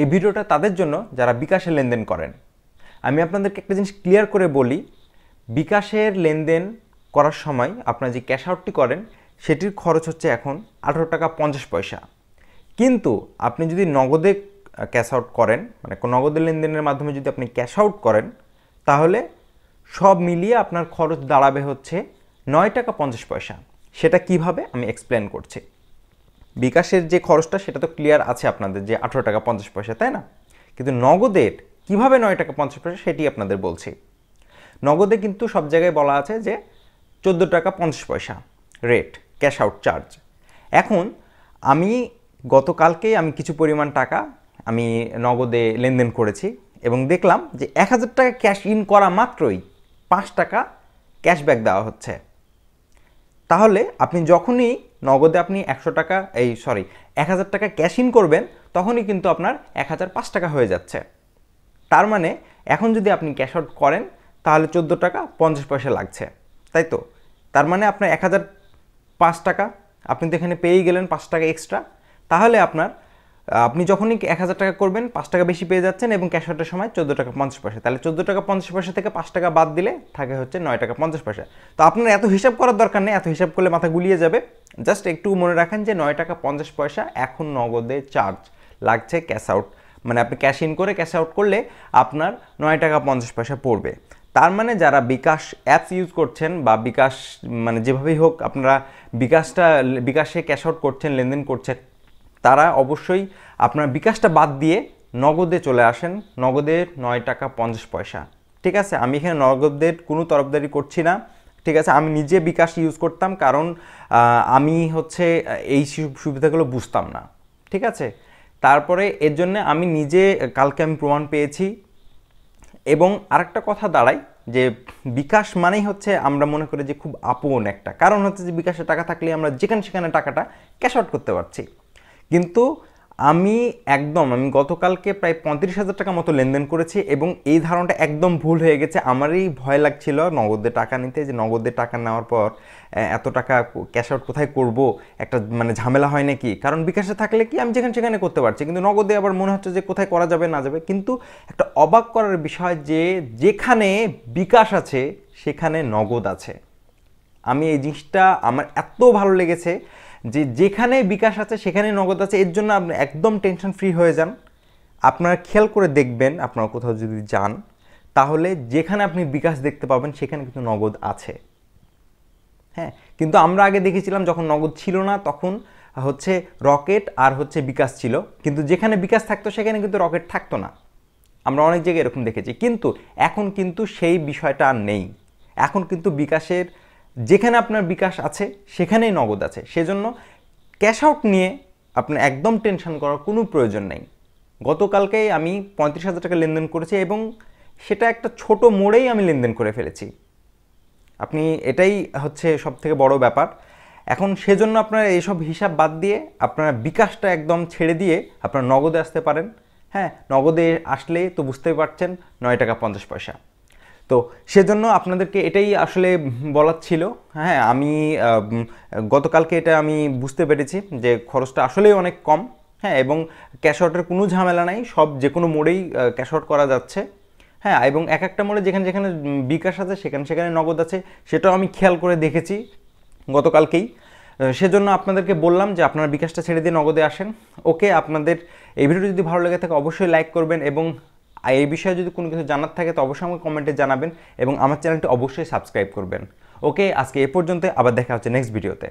এই ভিডিওটা তাদের জন্য যারা বিকাশে লেনদেন করেন আমি আপনাদেরকে একটা জিনিস ক্লিয়ার করে বলি বিকাশের লেনদেন করার সময় আপনারা যে ক্যাশ আউটটি করেন সেটির খরচ হচ্ছে এখন আঠারো টাকা পঞ্চাশ পয়সা কিন্তু আপনি যদি নগদে ক্যাশ আউট করেন মানে নগদে লেনদেনের মাধ্যমে যদি আপনি ক্যাশ আউট করেন তাহলে সব মিলিয়ে আপনার খরচ দাঁড়াবে হচ্ছে নয় টাকা পঞ্চাশ পয়সা সেটা কিভাবে আমি এক্সপ্লেন করছি বিকাশের যে খরচটা সেটা তো ক্লিয়ার আছে আপনাদের যে আঠেরো টাকা পঞ্চাশ পয়সা তাই না কিন্তু নগদের কিভাবে নয় টাকা পঞ্চাশ পয়সা সেটি আপনাদের বলছি নগদে কিন্তু সব জায়গায় বলা আছে যে চোদ্দো টাকা পঞ্চাশ পয়সা রেট ক্যাশ আউট চার্জ এখন আমি গতকালকেই আমি কিছু পরিমাণ টাকা আমি নগদে লেনদেন করেছি এবং দেখলাম যে এক হাজার টাকা ক্যাশ ইন করা মাত্রই পাঁচ টাকা ক্যাশব্যাক দেওয়া হচ্ছে তাহলে আপনি যখনই নগদে আপনি একশো টাকা এই সরি এক হাজার টাকা ক্যাশ ইন করবেন তখনই কিন্তু আপনার এক হাজার পাঁচ টাকা হয়ে যাচ্ছে তার মানে এখন যদি আপনি ক্যাশ আউট করেন তাহলে চোদ্দো টাকা পঞ্চাশ পয়সা লাগছে তাই তো তার মানে আপনার এক হাজার পাঁচ টাকা আপনি তো এখানে পেয়েই গেলেন পাঁচ টাকা এক্সট্রা তাহলে আপনার আপনি যখনই এক হাজার টাকা করবেন পাঁচ টাকা বেশি পেয়ে যাচ্ছেন এবং ক্যাশ আউটের সময় চোদ্দো টাকা পঞ্চাশ পয়সা তাহলে চোদ্দো টাকা পঞ্চাশ পয়সা থেকে পাঁচ টাকা বাদ দিলে থাকে হচ্ছে নয় টাকা পঞ্চাশ পয়সা তো আপনার এত হিসাব করার দরকার নেই এত হিসাব করলে মাথা গুলিয়ে যাবে জাস্ট একটু মনে রাখেন যে নয় টাকা পঞ্চাশ পয়সা এখন নগদে চার্জ লাগছে ক্যাশ আউট মানে আপনি ক্যাশ ইন করে ক্যাশ আউট করলে আপনার নয় টাকা পঞ্চাশ পয়সা পড়বে তার মানে যারা বিকাশ অ্যাপস ইউজ করছেন বা বিকাশ মানে যেভাবেই হোক আপনারা বিকাশটা বিকাশে ক্যাশ আউট করছেন লেনদেন করছেন তারা অবশ্যই আপনার বিকাশটা বাদ দিয়ে নগদে চলে আসেন নগদে নয় টাকা পঞ্চাশ পয়সা ঠিক আছে আমি এখানে নগদের কোনো তরফদারি করছি না ঠিক আছে আমি নিজে বিকাশ ইউজ করতাম কারণ আমি হচ্ছে এই সুবিধাগুলো বুঝতাম না ঠিক আছে তারপরে এর জন্য আমি নিজে কালকে আমি প্রমাণ পেয়েছি এবং আরেকটা কথা দাঁড়াই যে বিকাশ মানেই হচ্ছে আমরা মনে করি যে খুব আপন একটা কারণ হচ্ছে যে বিকাশে টাকা থাকলে আমরা যেখানে সেখানে টাকাটা ক্যাশ আউট করতে পারছি কিন্তু আমি একদম আমি গতকালকে প্রায় পঁয়ত্রিশ হাজার টাকা মতো লেনদেন করেছি এবং এই ধারণাটা একদম ভুল হয়ে গেছে আমারই ভয় লাগছিল নগদে টাকা নিতে যে নগদে টাকা নেওয়ার পর এত টাকা ক্যাশ আউট কোথায় করব একটা মানে ঝামেলা হয় নাকি কারণ বিকাশে থাকলে কি আমি যেখানে সেখানে করতে পারছি কিন্তু নগদে আবার মনে হচ্ছে যে কোথায় করা যাবে না যাবে কিন্তু একটা অবাক করার বিষয় যে যেখানে বিকাশ আছে সেখানে নগদ আছে আমি এই জিনিসটা আমার এত ভালো লেগেছে যে যেখানে বিকাশ আছে সেখানে নগদ আছে এর জন্য আপনি একদম টেনশন ফ্রি হয়ে যান আপনারা খেয়াল করে দেখবেন আপনারা কোথাও যদি যান তাহলে যেখানে আপনি বিকাশ দেখতে পাবেন সেখানে কিন্তু নগদ আছে হ্যাঁ কিন্তু আমরা আগে দেখেছিলাম যখন নগদ ছিল না তখন হচ্ছে রকেট আর হচ্ছে বিকাশ ছিল কিন্তু যেখানে বিকাশ থাকতো সেখানে কিন্তু রকেট থাকতো না আমরা অনেক জায়গায় এরকম দেখেছি কিন্তু এখন কিন্তু সেই বিষয়টা আর নেই এখন কিন্তু বিকাশের যেখানে আপনার বিকাশ আছে সেখানেই নগদ আছে সেজন্য ক্যাশ আউট নিয়ে আপনার একদম টেনশন করার কোনো প্রয়োজন নেই গতকালকেই আমি পঁয়ত্রিশ হাজার টাকা লেনদেন করেছি এবং সেটা একটা ছোট মোড়েই আমি লেনদেন করে ফেলেছি আপনি এটাই হচ্ছে সব থেকে বড় ব্যাপার এখন সেজন্য আপনারা এইসব হিসাব বাদ দিয়ে আপনারা বিকাশটা একদম ছেড়ে দিয়ে আপনারা নগদে আসতে পারেন হ্যাঁ নগদে আসলে তো বুঝতেই পারছেন নয় টাকা পঞ্চাশ পয়সা তো সেজন্য আপনাদেরকে এটাই আসলে বলার ছিল হ্যাঁ আমি গতকালকে এটা আমি বুঝতে পেরেছি যে খরচটা আসলেই অনেক কম হ্যাঁ এবং ক্যাশ আউটের কোনো ঝামেলা নাই সব যে কোনো মোড়েই ক্যাশ আউট করা যাচ্ছে হ্যাঁ এবং এক একটা মোড়ে যেখানে যেখানে বিকাশ আছে সেখানে সেখানে নগদ আছে সেটাও আমি খেয়াল করে দেখেছি গতকালকেই সেজন্য আপনাদেরকে বললাম যে আপনারা বিকাশটা ছেড়ে দিয়ে নগদে আসেন ওকে আপনাদের এই ভিডিও যদি ভালো লেগে থাকে অবশ্যই লাইক করবেন এবং আর এই বিষয়ে যদি কোনো কিছু জানার থাকে তো অবশ্যই আমাকে কমেন্টে জানাবেন এবং আমার চ্যানেলটি অবশ্যই সাবস্ক্রাইব করবেন ওকে আজকে এ পর্যন্ত আবার দেখা হচ্ছে নেক্সট ভিডিওতে